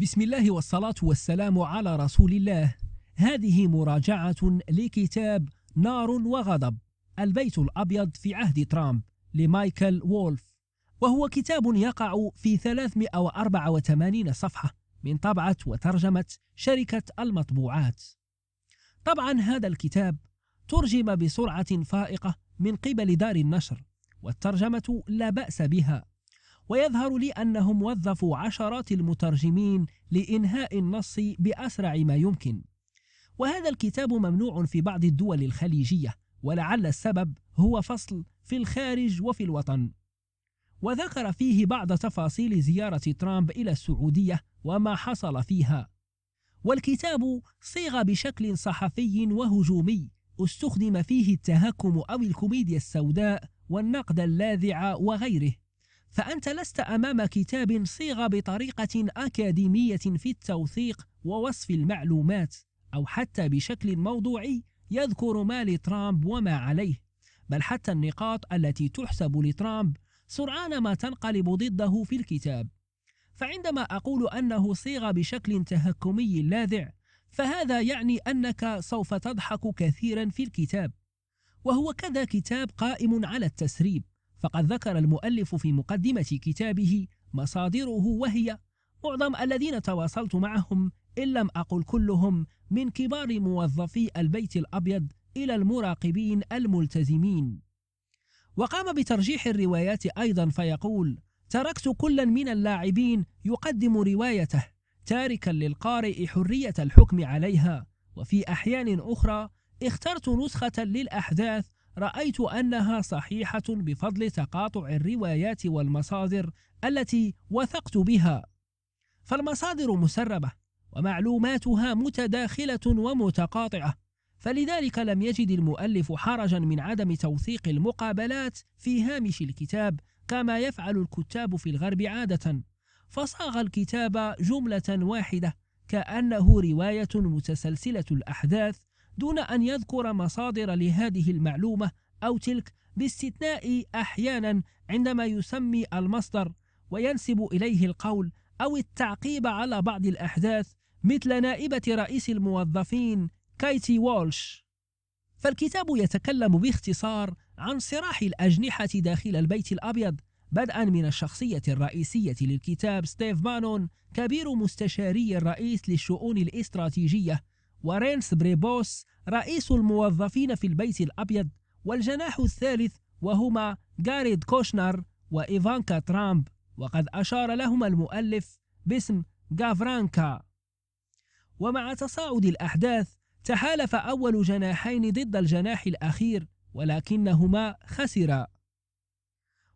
بسم الله والصلاة والسلام على رسول الله هذه مراجعة لكتاب نار وغضب البيت الأبيض في عهد ترامب لمايكل وولف وهو كتاب يقع في 384 صفحة من طبعة وترجمة شركة المطبوعات طبعا هذا الكتاب ترجم بسرعة فائقة من قبل دار النشر والترجمة لا بأس بها ويظهر لي أنهم وظفوا عشرات المترجمين لإنهاء النص بأسرع ما يمكن وهذا الكتاب ممنوع في بعض الدول الخليجية ولعل السبب هو فصل في الخارج وفي الوطن وذكر فيه بعض تفاصيل زيارة ترامب إلى السعودية وما حصل فيها والكتاب صيغ بشكل صحفي وهجومي استخدم فيه التهكم أو الكوميديا السوداء والنقد اللاذع وغيره فأنت لست أمام كتاب صيغ بطريقة أكاديمية في التوثيق ووصف المعلومات أو حتى بشكل موضوعي يذكر ما لترامب وما عليه بل حتى النقاط التي تحسب لترامب سرعان ما تنقلب ضده في الكتاب فعندما أقول أنه صيغ بشكل تهكمي لاذع فهذا يعني أنك سوف تضحك كثيرا في الكتاب وهو كذا كتاب قائم على التسريب فقد ذكر المؤلف في مقدمة كتابه مصادره وهي معظم الذين تواصلت معهم إن لم أقل كلهم من كبار موظفي البيت الأبيض إلى المراقبين الملتزمين وقام بترجيح الروايات أيضا فيقول تركت كلا من اللاعبين يقدم روايته تاركا للقارئ حرية الحكم عليها وفي أحيان أخرى اخترت نسخة للأحداث رأيت أنها صحيحة بفضل تقاطع الروايات والمصادر التي وثقت بها فالمصادر مسربة ومعلوماتها متداخلة ومتقاطعة فلذلك لم يجد المؤلف حرجا من عدم توثيق المقابلات في هامش الكتاب كما يفعل الكتاب في الغرب عادة فصاغ الكتاب جملة واحدة كأنه رواية متسلسلة الأحداث دون أن يذكر مصادر لهذه المعلومة أو تلك باستثناء أحيانا عندما يسمي المصدر وينسب إليه القول أو التعقيب على بعض الأحداث مثل نائبة رئيس الموظفين كايتي وولش فالكتاب يتكلم باختصار عن صراح الأجنحة داخل البيت الأبيض بدءا من الشخصية الرئيسية للكتاب ستيف بانون كبير مستشاري الرئيس للشؤون الاستراتيجية ورينس بريبوس رئيس الموظفين في البيت الأبيض والجناح الثالث وهما جاريد كوشنر وإيفانكا ترامب وقد أشار لهما المؤلف باسم جافرانكا ومع تصاعد الأحداث تحالف أول جناحين ضد الجناح الأخير ولكنهما خسرا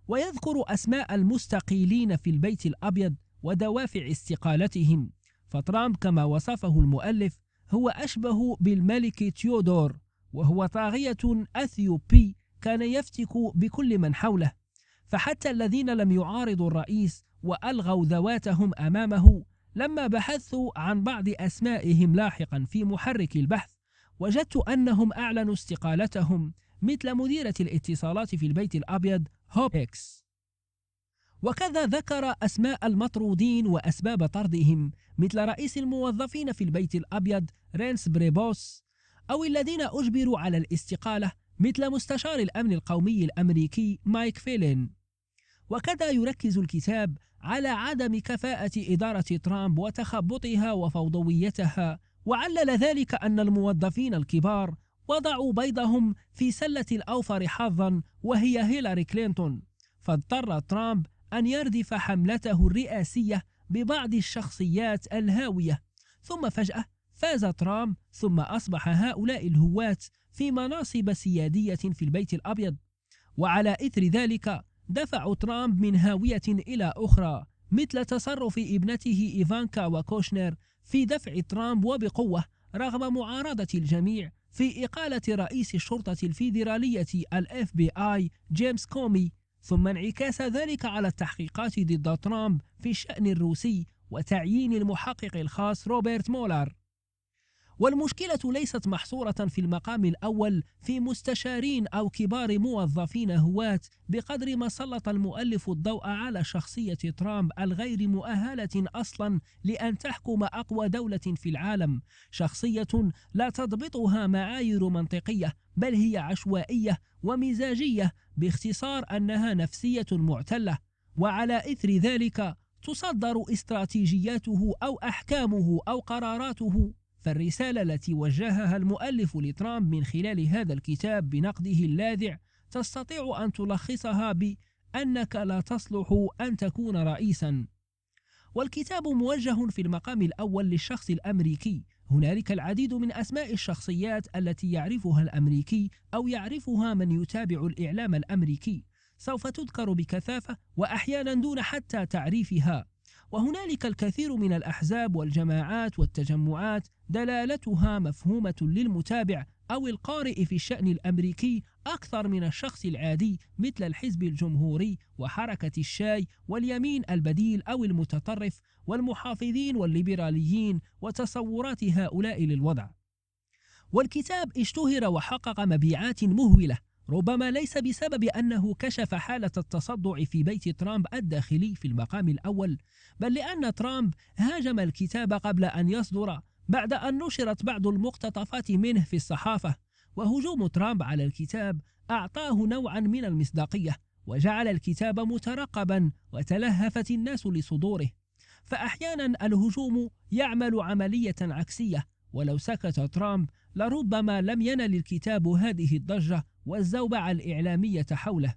ويذكر أسماء المستقيلين في البيت الأبيض ودوافع استقالتهم فترامب كما وصفه المؤلف هو أشبه بالملك تيودور وهو طاغية أثيوبي كان يفتك بكل من حوله فحتى الذين لم يعارضوا الرئيس وألغوا ذواتهم أمامه لما بحثت عن بعض أسمائهم لاحقا في محرك البحث وجدت أنهم أعلنوا استقالتهم مثل مديرة الاتصالات في البيت الأبيض هوب إكس وكذا ذكر أسماء المطرودين وأسباب طردهم مثل رئيس الموظفين في البيت الأبيض رينس بريبوس أو الذين أجبروا على الاستقالة مثل مستشار الأمن القومي الأمريكي مايك فيلين وكذا يركز الكتاب على عدم كفاءة إدارة ترامب وتخبطها وفوضويتها وعلل ذلك أن الموظفين الكبار وضعوا بيضهم في سلة الأوفر حظا وهي هيلاري كلينتون فاضطر ترامب أن يردف حملته الرئاسية ببعض الشخصيات الهاوية ثم فجأة فاز ترامب ثم أصبح هؤلاء الهواة في مناصب سيادية في البيت الأبيض وعلى إثر ذلك دفع ترامب من هاوية إلى أخرى مثل تصرف ابنته إيفانكا وكوشنر في دفع ترامب وبقوة رغم معارضة الجميع في إقالة رئيس الشرطة الفيدرالية الاف بي آي جيمس كومي ثم انعكاس ذلك على التحقيقات ضد ترامب في الشأن الروسي وتعيين المحقق الخاص روبرت مولر والمشكلة ليست محصورة في المقام الأول في مستشارين أو كبار موظفين هواة بقدر ما سلط المؤلف الضوء على شخصية ترامب الغير مؤهلة أصلا لأن تحكم أقوى دولة في العالم شخصية لا تضبطها معايير منطقية بل هي عشوائية ومزاجية باختصار أنها نفسية معتلة وعلى إثر ذلك تصدر استراتيجياته أو أحكامه أو قراراته فالرسالة التي وجهها المؤلف لترامب من خلال هذا الكتاب بنقده اللاذع تستطيع أن تلخصها بأنك لا تصلح أن تكون رئيسا والكتاب موجه في المقام الأول للشخص الأمريكي هنالك العديد من أسماء الشخصيات التي يعرفها الأمريكي أو يعرفها من يتابع الإعلام الأمريكي سوف تذكر بكثافة وأحيانا دون حتى تعريفها وهنالك الكثير من الأحزاب والجماعات والتجمعات دلالتها مفهومة للمتابع أو القارئ في الشأن الأمريكي أكثر من الشخص العادي مثل الحزب الجمهوري وحركة الشاي واليمين البديل أو المتطرف والمحافظين والليبراليين وتصورات هؤلاء للوضع والكتاب اشتهر وحقق مبيعات مهولة ربما ليس بسبب أنه كشف حالة التصدع في بيت ترامب الداخلي في المقام الأول بل لأن ترامب هاجم الكتاب قبل أن يصدر بعد أن نشرت بعض المقتطفات منه في الصحافة وهجوم ترامب على الكتاب أعطاه نوعا من المصداقية وجعل الكتاب مترقبا وتلهفت الناس لصدوره فأحيانا الهجوم يعمل عملية عكسية ولو سكت ترامب لربما لم ينل الكتاب هذه الضجة والزوبعة الإعلامية حوله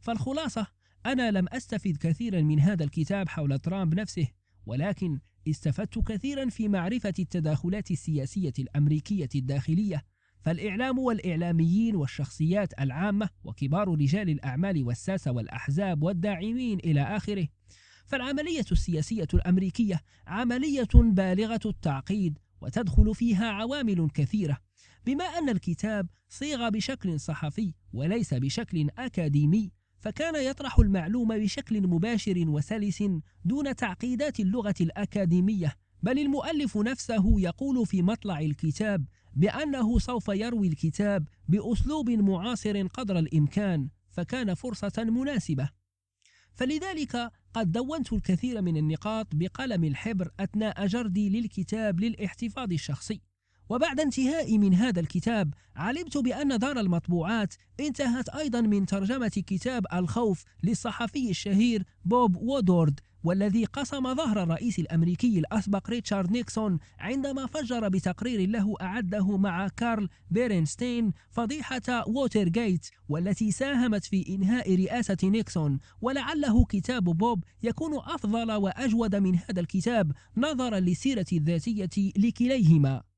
فالخلاصة أنا لم أستفد كثيرا من هذا الكتاب حول ترامب نفسه ولكن استفدت كثيرا في معرفة التداخلات السياسية الأمريكية الداخلية فالإعلام والإعلاميين والشخصيات العامة وكبار رجال الأعمال والساسة والأحزاب والداعمين إلى آخره فالعملية السياسية الأمريكية عملية بالغة التعقيد وتدخل فيها عوامل كثيرة بما أن الكتاب صيغ بشكل صحفي وليس بشكل أكاديمي فكان يطرح المعلومة بشكل مباشر وسلس دون تعقيدات اللغة الأكاديمية بل المؤلف نفسه يقول في مطلع الكتاب بأنه سوف يروي الكتاب بأسلوب معاصر قدر الإمكان فكان فرصة مناسبة فلذلك قد دونت الكثير من النقاط بقلم الحبر أثناء جردي للكتاب للاحتفاظ الشخصي وبعد انتهائي من هذا الكتاب علمت بأن دار المطبوعات انتهت أيضا من ترجمة كتاب الخوف للصحفي الشهير بوب وودورد والذي قسم ظهر الرئيس الأمريكي الأسبق ريتشارد نيكسون عندما فجر بتقرير له أعده مع كارل بيرنستين فضيحة ووتر جيت والتي ساهمت في إنهاء رئاسة نيكسون ولعله كتاب بوب يكون أفضل وأجود من هذا الكتاب نظرا للسيرة الذاتية لكليهما